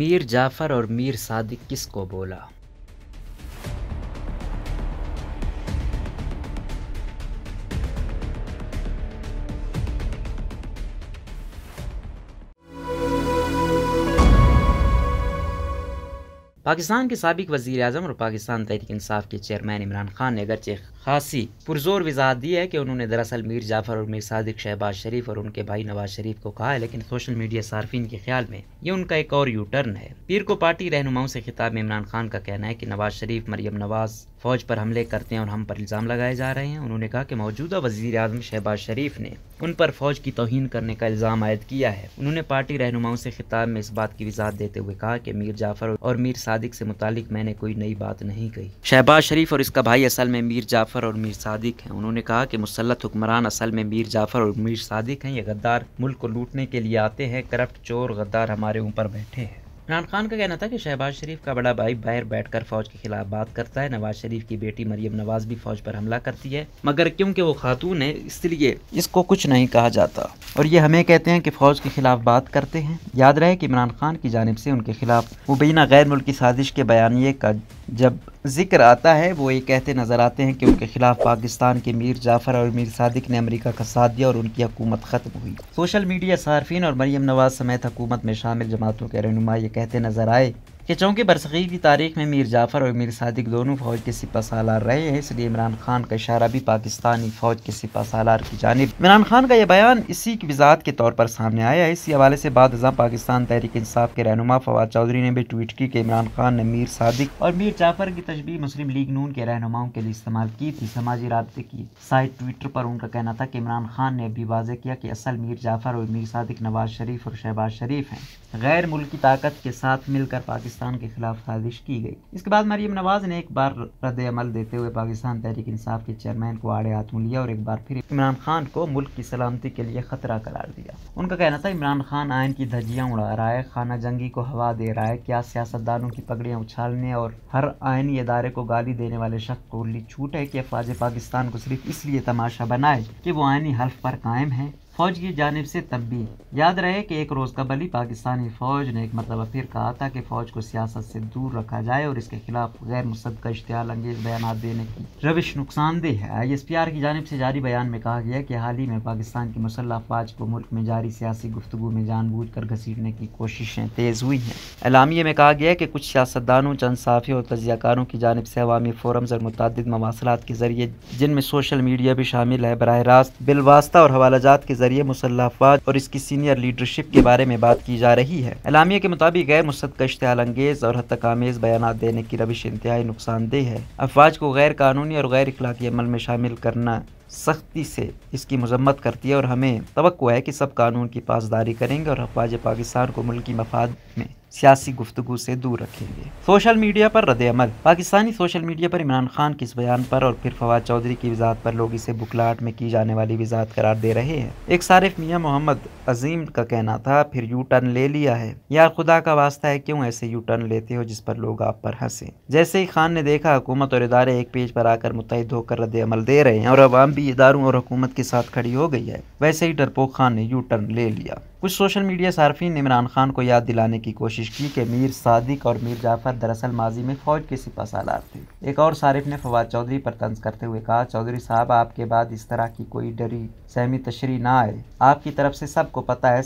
मीर जाफ़र और मीर सादिक किसको बोला पाकिस्तान के सबक वज़ी अजम और पाकिस्तान तहरीक इंसाफ के चेयरमैन इमरान खान ने अगरचे खासी पुरजोर वजाहत दी है कि उन्होंने दरअसल मीर जाफर और मीर सादिक शहबाज शरीफ और उनके भाई नवाज शरीफ को कहा है लेकिन सोशल मीडिया सार्फिन के ख्याल में ये उनका एक और यू टर्न है पीर को पार्टी रहनुमाओं से खिताब में इमरान खान का कहना है कि नवाज शरीफ मरियम नवाज फौज पर हमले करते हैं और हम पर इल्ज़ाम लगाए जा रहे हैं उन्होंने कहा कि मौजूदा वजीर अजम शहबाज शरीफ ने उन पर फौज की तोहन करने का इल्ज़ाम आयद किया है उन्होंने पार्टी रहनुमाओं से खिताब में इस बात की विजात देते हुए कहा कि मीर जाफर और मीर सादिक से मुतालिक मैंने कोई नई बात नहीं कही शहबाज शरीफ और इसका भाई असल में मीर जाफर और मीर सादिक हैं उन्होंने कहा कि मुसलत हुक्मरान असल में मीर जाफर और मीर सादिक हैं ये गद्दार मुल्क को लूटने के लिए आते हैं करप्ट चोर गद्दार हमारे ऊपर बैठे हैं इमरान खान का कहना था कि शहबाज शरीफ का बड़ा भाई बाहर बैठकर फौज के खिलाफ बात करता है नवाज शरीफ की बेटी मरियम नवाज भी फौज पर हमला करती है मगर क्योंकि वो खातून है इसलिए इसको कुछ नहीं कहा जाता और ये हमें कहते हैं कि फौज के खिलाफ बात करते हैं याद रहे कि इमरान खान की जानब से उनके खिलाफ मुबीना गैर मुल्की साजिश के बयानिए का जब जिक्र आता है वो ये कहते नज़र आते हैं कि उनके ख़िलाफ़ पाकिस्तान के मीर जाफ़र और मीर सादिक ने अमेरिका का साथ दिया और उनकी हकूमत ख़त्म हुई सोशल मीडिया सार्फिन और मरीम नवाज़ समेत हकूमत में शामिल जमातों के रहनुमा ये कहते नज़र आए कि चूँकि बरसगीर की तारीख में मीर जाफ़र और मीर सादिक दोनों फ़ौज के सिपा सालार रहे हैं इसलिए इमरान खान का इशारा भी पाकिस्तानी फ़ौज के सिपा सालार की जानब इमरान खान का यह बयान इसी की वजात के तौर पर सामने आया है इसी हवाले से बाद पाकिस्तान तहरीक इंसाफ के रहनुमा फवाद चौधरी ने भी ट्वीट की कि इमरान खान ने मीर सादिक और मीर जाफ़र की तशबी मुस्लिम लीग नून के रहनुमाओं के लिए इस्तेमाल की थी समाजी रबते की साइट ट्विटर पर उनका कहना था कि इमरान खान ने भी वाजह किया कि असल मीर जाफ़र और मीर सादिक नवाज शरीफ और शहबाज शरीफ हैं गैर मुल्की ताकत के साथ मिलकर पाकिस्तान पाकिस्तान के खिलाफ साजिश की गई इसके बाद मरीम नवाज ने एक बार रद्द अमल देते हुए पाकिस्तान तहरीक इंसाफ के चेयरमैन को आड़े हाथ में लिया और एक बार फिर इमरान खान को मुल्क की सलामती के लिए खतरा करार दिया उनका कहना था इमरान खान आयन की धज्जियाँ उड़ा रहा है खाना जंगी को हवा दे रहा है क्या सियासतदानों की पगड़ियाँ उछालने और हर आयनी इदारे को गाली देने वाले शख्स को छूट है कि अफवाज पाकिस्तान को सिर्फ इसलिए तमाशा बनाए कि वो आयनी हल्फ पर कायम है फौज की जानब से तबी याद रहे कि एक रोज़ कबल ही पाकिस्तानी फ़ौज ने एक मरतबा फिर कहा था कि फ़ौज को सियासत से दूर रखा जाए और इसके खिलाफ गैर मुसद इश्तियाल अंगेज बयान देने की रविश नुकसानदेह है आई एस पी आर की जानब से जारी बयान में कहा गया कि हाल ही में पाकिस्तान की मुसल्ह फौज को मुल्क में जारी सियासी गुफ्तु में जानबूझ कर घसीटने की कोशिशें तेज़ हुई हैं अलामिया में कहा गया कि कुछ सियासतदानों चंद साफियों और तजियाकारों की जानब से अवामी फोरम्स और मुतद मवासलात के ज़रिए जिनमें सोशल मीडिया भी शामिल है बरह रास्त बिलवास्ता और हवाला जात के जरिए जरिए अफवाज और इसकी सीनियर लीडरशिप के बारे में बात की जा रही है अलामिया के मुताबिक गैर मुसद का अंगेज और आमेज बयान देने की रविश इंतहाई नुकसानदेह है अफवाज को गैर कानूनी और गैर अखलाकी अमल में शामिल करना सख्ती से इसकी मजम्मत करती है और हमें तो है कि सब कानून की पासदारी करेंगे और अफवाज पाकिस्तान को मुल्क की मफाद में सियासी गुफ्तु से दूर रखेंगे सोशल मीडिया पर रद्द अमल पाकिस्तानी सोशल मीडिया पर इमरान खान के इस बयान पर और फिर फवाद चौधरी की विजात पर लोग इसे बुकलाट में की जाने वाली विजात करार दे रहे हैं एक सारिफ मियाँ मोहम्मद अजीम का कहना था फिर यू टर्न ले लिया है यार खुदा का वास्ता है क्यों ऐसे यू टर्न लेते हो जिस पर लोग आप पर हंसे जैसे ही खान ने देखा हुकूमत और इदारे एक पेज पर आकर मुतहद होकर रद्द अमल दे रहे हैं और अवाम भी भी इदारों और हुकूमत के साथ खड़ी हो गई है वैसे ही डरपोक खान ने यू टर्न ले लिया कुछ सोशल मीडिया सार्फिन ने इमरान खान को याद दिलाने की कोशिश की कि मीर सादिक और मीर जाफर दरअसल माजी में फौज के सिपा सालार थे एक और सारिफ ने फवाद चौधरी पर तंज करते हुए कहा चौधरी साहब आपके बाद इस तरह की कोई डरी सहमी तशरी ना आए आपकी तरफ से सबको पता है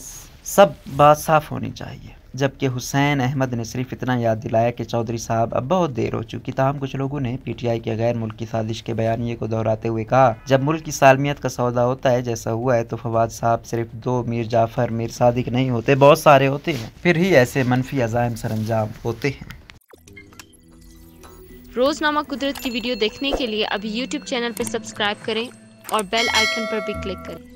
सब बात साफ होनी चाहिए जबकि हुसैन अहमद ने सिर्फ इतना याद दिलाया कि चौधरी साहब अब बहुत देर हो चुकी तहम कुछ लोगों ने पीटीआई के गैर मुल्की साजिश के बयानिए को दोहराते हुए कहा जब मुल्क की सालमियत का सौदा होता है जैसा हुआ है तो फवाद साहब सिर्फ दो मीर जाफर मीर सादिक नहीं होते बहुत सारे होते हैं फिर ही ऐसे मनफी अजायम सरंजाम होते हैं रोजनामा कुदरत की वीडियो देखने के लिए अभी यूट्यूब चैनल पर सब्सक्राइब करें और बेल आइकन पर भी क्लिक करें